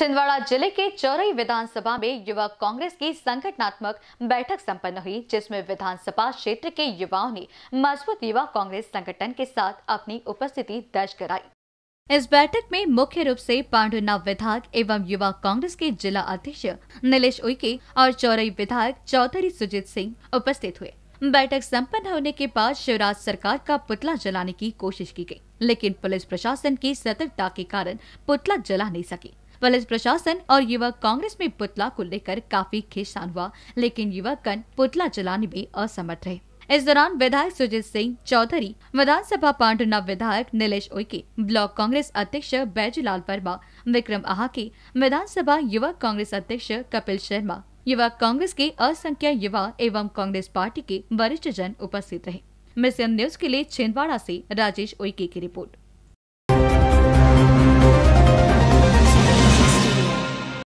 छिंदवाड़ा जिले के चौरई विधानसभा में युवा कांग्रेस की संगठनात्मक बैठक संपन्न हुई जिसमें विधानसभा क्षेत्र के युवाओं ने मजबूत युवा कांग्रेस संगठन के साथ अपनी उपस्थिति दर्ज कराई इस बैठक में मुख्य रूप से पांडुना विधायक एवं युवा कांग्रेस के जिला अध्यक्ष नीलेष उइके और चौरई विधायक चौधरी सुजीत सिंह उपस्थित हुए बैठक संपन्न होने के बाद शिवराज सरकार का पुतला जलाने की कोशिश की गई, लेकिन पुलिस प्रशासन की सतर्कता के कारण पुतला जला नहीं सकी पुलिस प्रशासन और युवक कांग्रेस में पुतला को लेकर काफी खेसान हुआ लेकिन युवक कन पुतला चलाने में असमर्थ रहे इस दौरान विधायक सुजीत सिंह चौधरी विधानसभा पांडुना विधायक नीलेष उइके ब्लॉक कांग्रेस अध्यक्ष बैजूलाल वर्मा विक्रम आहाके विधानसभा युवक कांग्रेस अध्यक्ष कपिल शर्मा युवा कांग्रेस के असंख्य युवा एवं कांग्रेस पार्टी के वरिष्ठ जन उपस्थित रहे मिशन न्यूज के लिए छिंदवाड़ा से राजेश उइके की रिपोर्ट